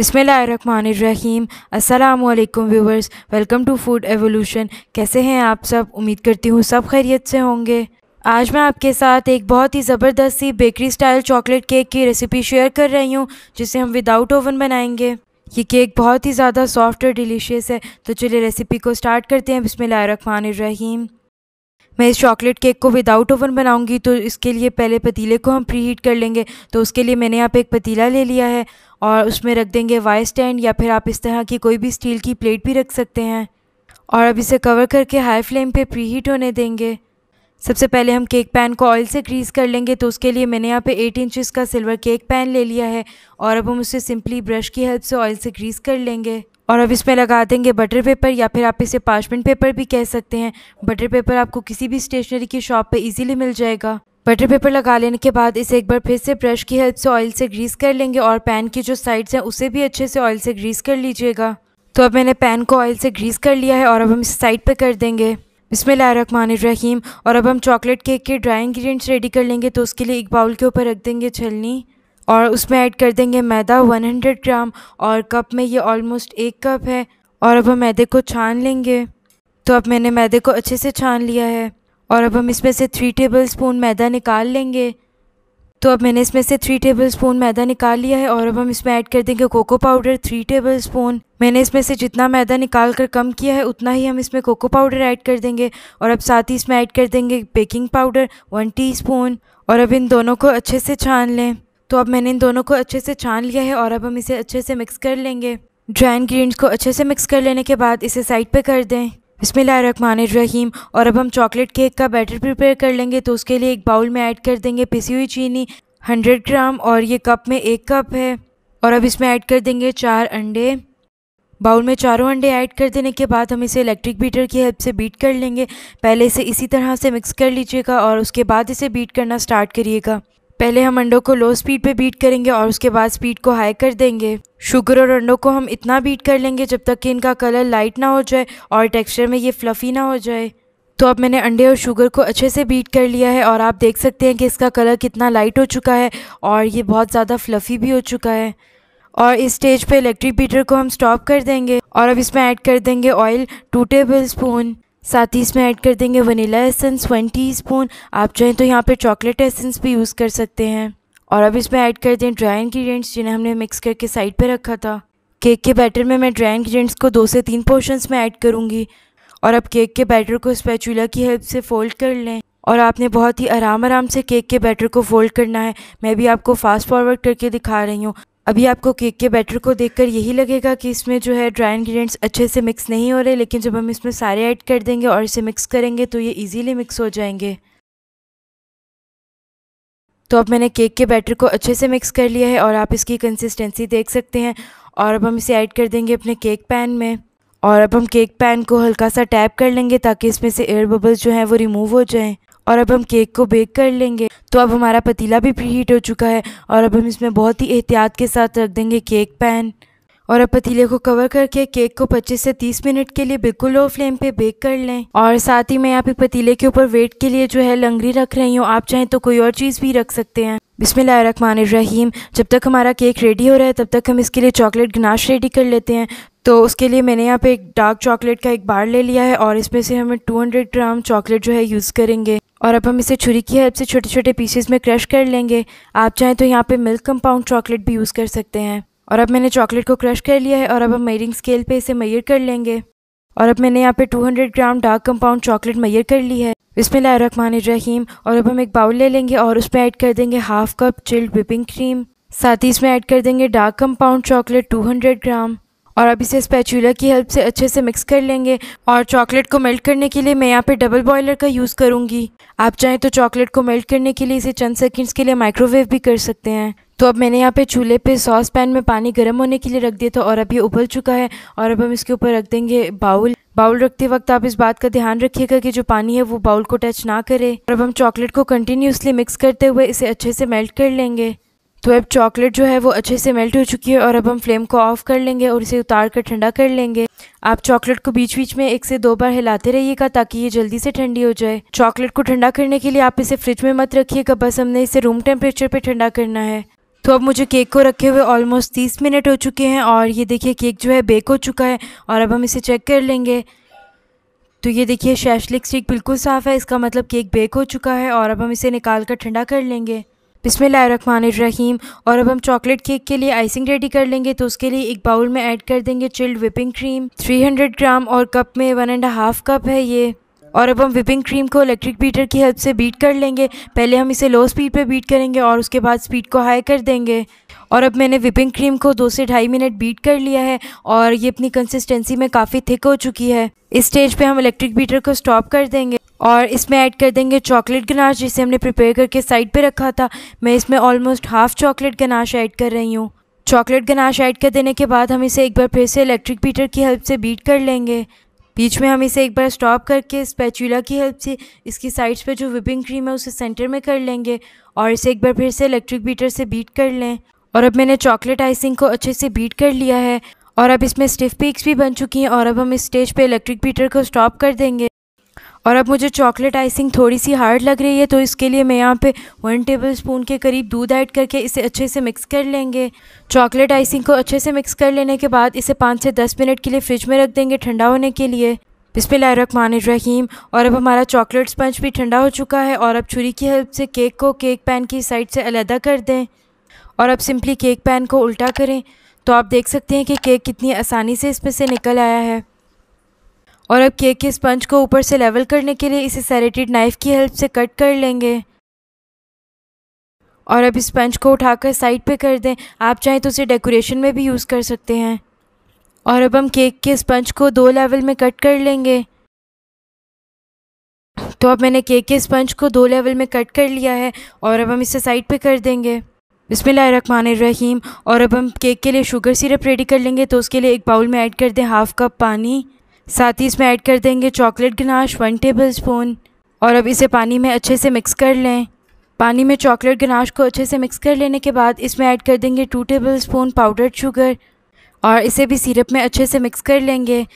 बिसमीम अल्लाम viewers welcome to food evolution कैसे हैं आप सब उम्मीद करती हूँ सब खैरियत से होंगे आज मैं आपके साथ एक बहुत ही ज़बरदस्त सी बेकरी स्टाइल चॉकलेट केक की रेसिपी शेयर कर रही हूँ जिसे हम विदाउट ओवन बनाएंगे ये केक बहुत ही ज़्यादा सॉफ्ट और डिलीशियस है तो चलिए रेसिपी को स्टार्ट करते हैं बिसमीम मैं इस चॉकलेट केक को विदाउट ओवन बनाऊंगी तो इसके लिए पहले पतीले को हम प्री हीट कर लेंगे तो उसके लिए मैंने यहाँ पे एक पतीला ले लिया है और उसमें रख देंगे वायर स्टैंड या फिर आप इस तरह की कोई भी स्टील की प्लेट भी रख सकते हैं और अब इसे कवर करके हाई फ्लेम पे प्री हीट होने देंगे सबसे पहले हम केक पैन को ऑयल से ग्रीस कर लेंगे तो उसके लिए मैंने यहाँ पे 8 इंचज़ का सिल्वर केक पैन ले लिया है और अब हम उसे सिंपली ब्रश की हेल्प से ऑयल से ग्रीस कर लेंगे और अब इसमें लगा देंगे बटर पेपर या फिर आप इसे पार्चमेंट पेपर भी कह सकते हैं बटर पेपर आपको किसी भी स्टेशनरी की शॉप पे इजीली मिल जाएगा बटर पेपर लगा लेने के बाद इसे एक बार फिर से ब्रश की हेल्प से ऑयल से ग्रीस कर लेंगे और पैन की जो साइड्स हैं उसे भी अच्छे से ऑयल से ग्रीस कर लीजिएगा तो अब मैंने पैन को ऑयल से ग्रीस कर लिया है और अब हम इसे साइड पर कर देंगे इसमें रहीम और अब हम चॉकलेट केक के ड्राई इंग्रीडियंट्स रेडी कर लेंगे तो उसके लिए एक बाउल के ऊपर रख देंगे छलनी और उसमें ऐड कर देंगे मैदा 100 ग्राम और कप में ये ऑलमोस्ट एक कप है और अब हम मैदे को छान लेंगे तो अब मैंने मैदे को अच्छे से छान लिया है और अब हम इसमें से थ्री टेबल स्पून मैदा निकाल लेंगे तो अब मैंने इसमें से थ्री टेबल स्पून मैदा निकाल लिया है और अब हम इसमें ऐड कर देंगे cocoa powder three tablespoon मैंने इसमें से जितना मैदा निकाल कर कम किया है उतना ही हम इसमें कोको पाउडर ऐड कर देंगे और अब साथ ही इसमें ऐड कर देंगे बेकिंग पाउडर वन स्पून और अब इन दोनों को अच्छे से छान लें तो अब मैंने इन दोनों को अच्छे से छान लिया है और अब हम इसे अच्छे से मिक्स कर लेंगे ड्राई इन्ग्रीडियंट्स को अच्छे से मिक्स कर लेने के बाद इसे साइड पे कर दें रहीम और अब हम चॉकलेट केक का बैटर प्रिपेयर कर लेंगे तो उसके लिए एक बाउल में ऐड कर देंगे पिसी हुई चीनी 100 ग्राम और ये कप में एक कप है और अब इसमें ऐड कर देंगे चार अंडे बाउल में चारों अंडे ऐड कर देने के बाद हम इसे इलेक्ट्रिक बीटर की हेल्प से बीट कर लेंगे पहले इसे इसी तरह से मिक्स कर लीजिएगा और उसके बाद इसे बीट करना स्टार्ट करिएगा पहले हम अंडों को लो स्पीड पे बीट करेंगे और उसके बाद स्पीड को हाई कर देंगे शुगर और अंडों को हम इतना बीट कर लेंगे जब तक कि इनका कलर लाइट ना हो जाए और टेक्सचर में ये फ्लफ़ी ना हो जाए तो अब मैंने अंडे और शुगर को अच्छे से बीट कर लिया है और आप देख सकते हैं कि इसका कलर कितना लाइट हो चुका है और ये बहुत ज़्यादा फ्लफ़ी भी हो चुका है और इस स्टेज पे इलेक्ट्रिक बीटर को हम स्टॉप कर देंगे और अब इसमें ऐड कर देंगे ऑयल टू टेबल स्पून साथ ही इसमें ऐड कर देंगे वनीला एसेंस वन टीस्पून आप चाहें तो यहाँ पर चॉकलेट एसेंस भी यूज़ कर सकते हैं और अब इसमें ऐड कर दें ड्राई इंग्रेडिएंट्स जिन्हें हमने मिक्स करके साइड पर रखा था केक के बैटर में मैं ड्राई इंग्रेडिएंट्स को दो से तीन पोर्शंस में ऐड करूँगी और अब केक के बैटर को स्पैचुला की हेल्प से फ़ोल्ड कर लें और आपने बहुत ही आराम आराम से केक के बैटर को फोल्ड करना है मैं भी आपको फास्ट फॉरवर्ड करके दिखा रही हूँ अभी आपको केक के बैटर को देखकर यही लगेगा कि इसमें जो है ड्राई इंग्रेडिएंट्स अच्छे से मिक्स नहीं हो रहे लेकिन जब हम इसमें सारे ऐड कर देंगे और इसे मिक्स करेंगे तो ये इजीली मिक्स हो जाएंगे तो अब मैंने केक के बैटर को अच्छे से मिक्स कर लिया है और आप इसकी कंसिस्टेंसी देख सकते हैं और अब हम इसे ऐड कर देंगे अपने केक पैन में और अब हम केक पैन को हल्का सा टैप कर लेंगे ताकि इसमें से एयर बबल्स जो हैं वो रिमूव हो जाएँ और अब हम केक को बेक कर लेंगे तो अब हमारा पतीला भी प्री हीट हो चुका है और अब हम इसमें बहुत ही एहतियात के साथ रख देंगे केक पैन और अब पतीले को कवर करके केक को 25 से 30 मिनट के लिए बिल्कुल लो फ्लेम पे बेक कर लें और साथ ही मैं यहाँ पे पतीले के ऊपर वेट के लिए जो है लंगड़ी रख रही हूँ आप चाहें तो कोई और चीज़ भी रख सकते हैं रखमान रहीम जब तक हमारा केक रेडी हो रहा है तब तक हम इसके लिए चॉकलेट गनाश रेडी कर लेते हैं तो उसके लिए मैंने यहाँ पे एक डार्क चॉकलेट का एक बार ले लिया है और इसमें से हमें 200 ग्राम चॉकलेट जो है यूज़ करेंगे और अब हम इसे छुरी की हेल्प से छोटे छोटे पीसेस में क्रश कर लेंगे आप चाहें तो यहाँ पे मिल्क कंपाउंड चॉकलेट भी यूज़ कर सकते हैं और अब मैंने चॉकलेट को क्रश कर लिया है और अब हम मेयरिंग स्केल पे इसे मैयर कर लेंगे और अब मैंने यहाँ पे 200 ग्राम डार्क कंपाउंड चॉकलेट मैयर कर ली है इसमें रखमान रहीम और अब हम एक बाउल ले लेंगे और उसमें ऐड कर देंगे half cup chilled whipping cream साथ ही इसमें ऐड कर देंगे डार्क कंपाउंड चॉकलेट 200 ग्राम और अब इसे स्पैचुला की हेल्प से अच्छे से मिक्स कर लेंगे और चॉकलेट को मेल्ट करने के लिए मैं यहाँ पे डबल बॉयलर का यूज़ करूँगी आप चाहें तो चॉकलेट को मेल्ट करने के लिए इसे चंद सेकंड्स के लिए माइक्रोवेव भी कर सकते हैं तो अब मैंने यहाँ पे चूल्हे पे सॉस पैन में पानी गर्म होने के लिए रख दिया था और अब ये उबल चुका है और अब हम इसके ऊपर रख देंगे बाउल बाउल रखते वक्त आप इस बात का ध्यान रखिएगा कि जो पानी है वो बाउल को टच ना करे और अब हम चॉकलेट को कंटिन्यूसली मिक्स करते हुए इसे अच्छे से मेल्ट कर लेंगे तो अब चॉकलेट जो है वो अच्छे से मेल्ट हो चुकी है और अब हम फ्लेम को ऑफ़ कर लेंगे और इसे उतार कर ठंडा कर लेंगे आप चॉकलेट को बीच बीच में एक से दो बार हिलाते रहिएगा ताकि ये जल्दी से ठंडी हो जाए चॉकलेट को ठंडा करने के लिए आप इसे फ्रिज में मत रखिएगा बस हमने इसे रूम टेम्परेचर पर ठंडा करना है तो अब मुझे केक को रखे हुए ऑलमोस्ट तीस मिनट हो चुके हैं और ये देखिए केक जो है बेक हो चुका है और अब हम इसे चेक कर लेंगे तो ये देखिए शैशलिक स्टिक बिल्कुल साफ़ है इसका मतलब केक बेक हो चुका है और अब हम इसे निकाल कर ठंडा कर लेंगे बिसमीम और अब हम चॉकलेट केक के लिए आइसिंग रेडी कर लेंगे तो उसके लिए एक बाउल में ऐड कर देंगे चिल्ड विपिंग क्रीम 300 ग्राम और कप में वन एंड हाफ कप है ये और अब हम विपिंग क्रीम को इलेक्ट्रिक बीटर की हेल्प से बीट कर लेंगे पहले हम इसे लो स्पीड पे बीट करेंगे और उसके बाद स्पीड को हाई कर देंगे और अब मैंने विपिंग क्रीम को दो से ढाई मिनट बीट कर लिया है और ये अपनी कंसिस्टेंसी में काफ़ी थिक हो चुकी है इस स्टेज पे हम इलेक्ट्रिक बीटर को स्टॉप कर देंगे और इसमें ऐड कर देंगे चॉकलेट गनाश जिसे हमने प्रिपेयर करके साइड पे रखा था मैं इसमें almost half chocolate ganache add कर रही हूँ चॉकलेट गनाश ऐड कर देने के बाद हम इसे एक बार फिर से इलेक्ट्रिक बीटर की हेल्प से बीट कर लेंगे बीच में हम इसे एक बार स्टॉप करके स्पैचुला की हेल्प से इसकी साइड्स पे जो विपिंग क्रीम है उसे सेंटर में कर लेंगे और इसे एक बार फिर से इलेक्ट्रिक बीटर से बीट कर लें और अब मैंने चॉकलेट आइसिंग को अच्छे से बीट कर लिया है और अब इसमें स्टिफ पीक्स भी बन चुकी हैं और अब हम इस स्टेज पे इलेक्ट्रिक बीटर को स्टॉप कर देंगे और अब मुझे चॉकलेट आइसिंग थोड़ी सी हार्ड लग रही है तो इसके लिए मैं यहाँ पे वन टेबल स्पून के करीब दूध ऐड करके इसे अच्छे से मिक्स कर लेंगे चॉकलेट आइसिंग को अच्छे से मिक्स कर लेने के बाद इसे पाँच से दस मिनट के लिए फ्रिज में रख देंगे ठंडा होने के लिए बिस्मिल्लाहमान रहीम और अब हमारा चॉकलेट स्पंज भी ठंडा हो चुका है और अब छुरी की हेल्प से केक को केक पैन की साइड से अलहदा कर दें और अब सिंपली केक पैन को उल्टा करें तो आप देख सकते हैं कि केक कितनी आसानी से इसमें से निकल आया है और अब केक के स्पंज को ऊपर से लेवल करने के लिए इसे सेरेटेड नाइफ़ की हेल्प से कट कर लेंगे और अब स्पंज को उठाकर साइड पे कर दें आप चाहें तो इसे डेकोरेशन में भी यूज़ कर सकते हैं और अब हम केक के स्पंज को दो लेवल में कट कर लेंगे तो अब मैंने केक के स्पंज को दो लेवल में कट कर लिया है और अब हम इसे साइड पे कर देंगे बिसमीम और अब हम केक के लिए शुगर सिरप रेडी कर लेंगे तो उसके लिए एक बाउल में ऐड कर दें हाफ़ कप पानी साथ ही इसमें ऐड कर देंगे chocolate ganache one tablespoon और अब इसे पानी में अच्छे से मिक्स कर लें पानी में चॉकलेट गनाश को अच्छे से मिक्स कर लेने के बाद इसमें ऐड कर देंगे two tablespoon powdered sugar और इसे भी सिरप में अच्छे से मिक्स कर लेंगे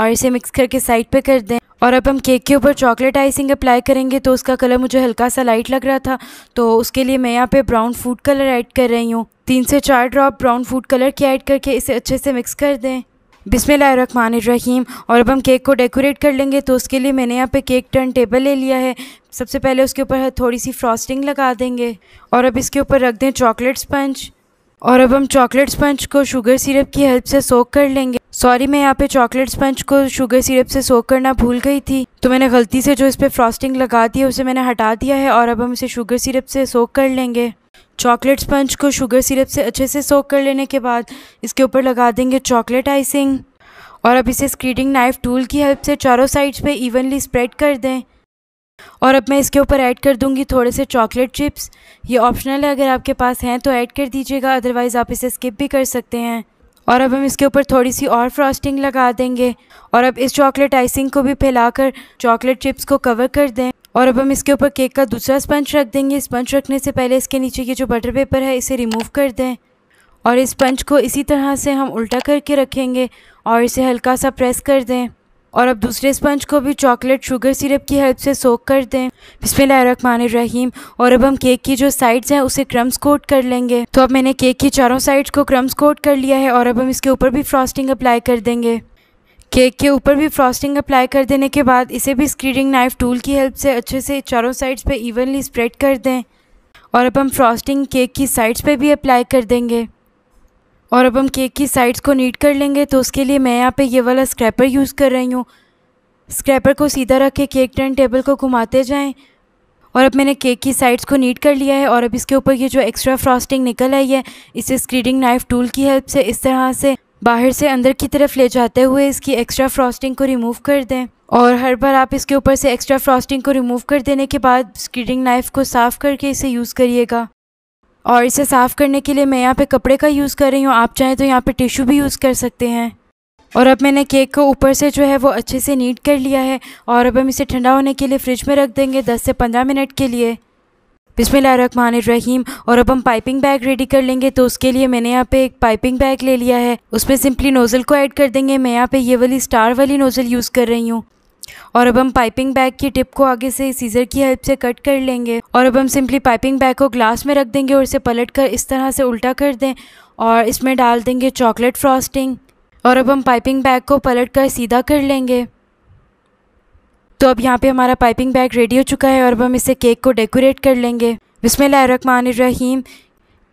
और इसे मिक्स करके साइड पर कर दें और अब हम केक के ऊपर चॉकलेट आइसिंग अप्लाई करेंगे तो उसका कलर मुझे हल्का सा लाइट लग रहा था तो उसके लिए मैं यहाँ पे ब्राउन फूड कलर ऐड कर रही हूँ तीन से चार ड्रॉप ब्राउन फूड कलर के ऐड करके इसे अच्छे से मिक्स कर दें रहीम और अब हम केक को डेकोरेट कर लेंगे तो उसके लिए मैंने यहाँ पे केक टर्न टेबल ले लिया है सबसे पहले उसके ऊपर थोड़ी सी फ्रॉस्टिंग लगा देंगे और अब इसके ऊपर रख दें चॉकलेट स्पंज और अब हम चॉकलेट स्पंज को शुगर सिरप की हेल्प से सोक कर लेंगे सॉरी मैं यहाँ पे चॉकलेट स्पंज को शुगर सिरप से सोक करना भूल गई थी तो मैंने गलती से जो इस पर फ्रॉस्टिंग लगा दी है उसे मैंने हटा दिया है और अब हम इसे शुगर सिरप से सोक कर लेंगे चॉकलेट स्पंज को शुगर सिरप से अच्छे से सोक कर लेने के बाद इसके ऊपर लगा देंगे चॉकलेट आइसिंग और अब इसे स्क्रीडिंग नाइफ टूल की हेल्प से चारों साइड्स पर इवनली स्प्रेड कर दें और अब मैं इसके ऊपर ऐड कर दूंगी थोड़े से चॉकलेट चिप्स ये ऑप्शनल है अगर आपके पास हैं तो ऐड कर दीजिएगा अदरवाइज़ आप इसे स्किप भी कर सकते हैं और अब हम इसके ऊपर थोड़ी सी और फ्रॉस्टिंग लगा देंगे और अब इस चॉकलेट आइसिंग को भी फैलाकर चॉकलेट चिप्स को कवर कर दें और अब हम इसके ऊपर केक का दूसरा स्पंज रख देंगे स्पंज रखने से पहले इसके नीचे की जो बटर पेपर है इसे रिमूव कर दें और इस स्पंज को इसी तरह से हम उल्टा करके रखेंगे और इसे हल्का सा प्रेस कर दें और अब दूसरे स्पंज को भी चॉकलेट शुगर सिरप की हेल्प से सोख कर दें रहीम और अब हम केक की जो साइड्स हैं उसे क्रम्स कोट कर लेंगे तो अब मैंने केक की चारों साइड्स को क्रम्स कोट कर लिया है और अब हम इसके ऊपर भी फ्रॉस्टिंग अप्लाई कर देंगे केक के ऊपर भी फ्रॉस्टिंग अप्लाई कर देने के बाद इसे भी स्क्रीडिंग नाइफ टूल की हेल्प से अच्छे से चारों साइड्स पर इवनली स्प्रेड कर दें और अब हम फ्रॉस्टिंग केक की साइड्स पर भी अप्लाई कर देंगे और अब हम केक की साइड्स को नीट कर लेंगे तो उसके लिए मैं यहाँ पे ये वाला स्क्रैपर यूज़ कर रही हूँ स्क्रैपर को सीधा रख के केक टर्न टेबल को घुमाते जाएं और अब मैंने केक की साइड्स को नीट कर लिया है और अब इसके ऊपर ये जो एक्स्ट्रा फ्रॉस्टिंग निकल आई है इसे स्क्रीडिंग नाइफ टूल की हेल्प से इस तरह से बाहर से अंदर की तरफ ले जाते हुए इसकी एक्स्ट्रा फ्रॉस्टिंग को रिमूव कर दें और हर बार आप इसके ऊपर से एक्स्ट्रा फ्रॉस्टिंग को रिमूव कर देने के बाद स्क्रीडिंग नाइफ को साफ़ करके इसे यूज़ करिएगा और इसे साफ़ करने के लिए मैं यहाँ पे कपड़े का यूज़ कर रही हूँ आप चाहें तो यहाँ पे टिश्यू भी यूज़ कर सकते हैं और अब मैंने केक को ऊपर से जो है वो अच्छे से नीट कर लिया है और अब हम इसे ठंडा होने के लिए फ्रिज में रख देंगे दस से पंद्रह मिनट के लिए रकमान रहीम और अब हम पाइपिंग बैग रेडी कर लेंगे तो उसके लिए मैंने यहाँ पे एक पाइपिंग बैग ले लिया है उसमें सिंपली नोज़ल को ऐड कर देंगे मैं यहाँ पे ये वाली स्टार वाली नोज़ल यूज़ कर रही हूँ और अब हम पाइपिंग बैग की टिप को आगे से सीजर की हेल्प से कट कर लेंगे और अब हम सिंपली पाइपिंग बैग को ग्लास में रख देंगे और इसे पलट कर इस तरह से उल्टा कर दें और इसमें डाल देंगे चॉकलेट फ्रॉस्टिंग और अब हम पाइपिंग बैग को पलट कर सीधा कर लेंगे तो अब यहाँ पे हमारा पाइपिंग बैग रेडी हो चुका है और अब हम इसे केक को डेकोरेट कर लेंगे रहीम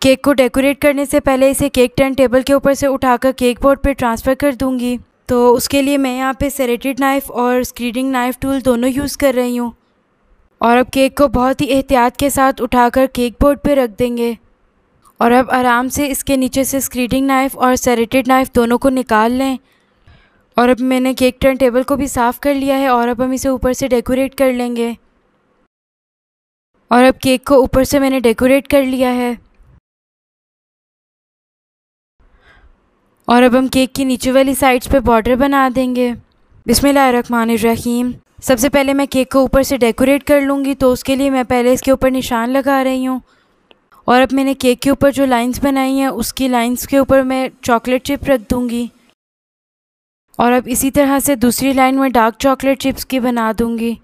केक को डेकोरेट करने से पहले इसे केक टर्न टेबल के ऊपर से उठाकर केक बोर्ड पर ट्रांसफ़र कर दूँगी तो उसके लिए मैं यहाँ पे सेरेटेड नाइफ़ और स्क्रीडिंग नाइफ़ टूल दोनों यूज़ कर रही हूँ और अब केक को बहुत ही एहतियात के साथ उठाकर केक बोर्ड पे रख देंगे और अब आराम से इसके नीचे से स्क्रीडिंग नाइफ़ और सेरेटेड नाइफ़ दोनों को निकाल लें और अब मैंने केक टर्न टेबल को भी साफ़ कर लिया है और अब हम इसे ऊपर से डेकोरेट कर लेंगे और अब केक को ऊपर से मैंने डेकोरेट कर लिया है और अब हम केक की नीचे वाली साइड्स पे बॉर्डर बना देंगे रहीम सबसे पहले मैं केक को ऊपर से डेकोरेट कर लूँगी तो उसके लिए मैं पहले इसके ऊपर निशान लगा रही हूँ और अब मैंने केक के ऊपर जो लाइंस बनाई हैं उसकी लाइंस के ऊपर मैं चॉकलेट चिप रख दूँगी और अब इसी तरह से दूसरी लाइन में डार्क चॉकलेट चिप्स की बना दूँगी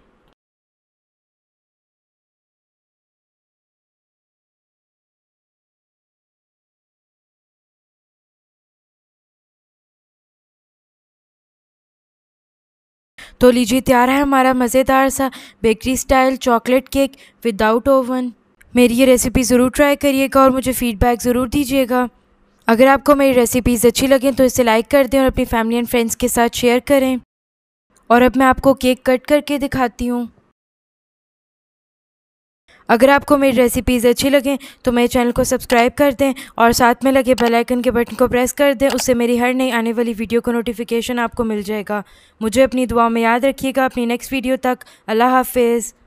तो लीजिए तैयार है हमारा मज़ेदार सा bakery style chocolate cake without oven मेरी ये रेसिपी ज़रूर ट्राई करिएगा और मुझे फ़ीडबैक ज़रूर दीजिएगा अगर आपको मेरी रेसिपीज़ अच्छी लगें तो इसे लाइक कर दें और अपनी फैमिली एंड फ्रेंड्स के साथ शेयर करें और अब मैं आपको केक कट करके दिखाती हूँ अगर आपको मेरी रेसिपीज़ अच्छी लगें तो मेरे चैनल को सब्सक्राइब कर दें और साथ में लगे बेल आइकन के बटन को प्रेस कर दें उससे मेरी हर नई आने वाली वीडियो का नोटिफिकेशन आपको मिल जाएगा मुझे अपनी दुआ में याद रखिएगा अपनी नेक्स्ट वीडियो तक अल्लाह हाफिज़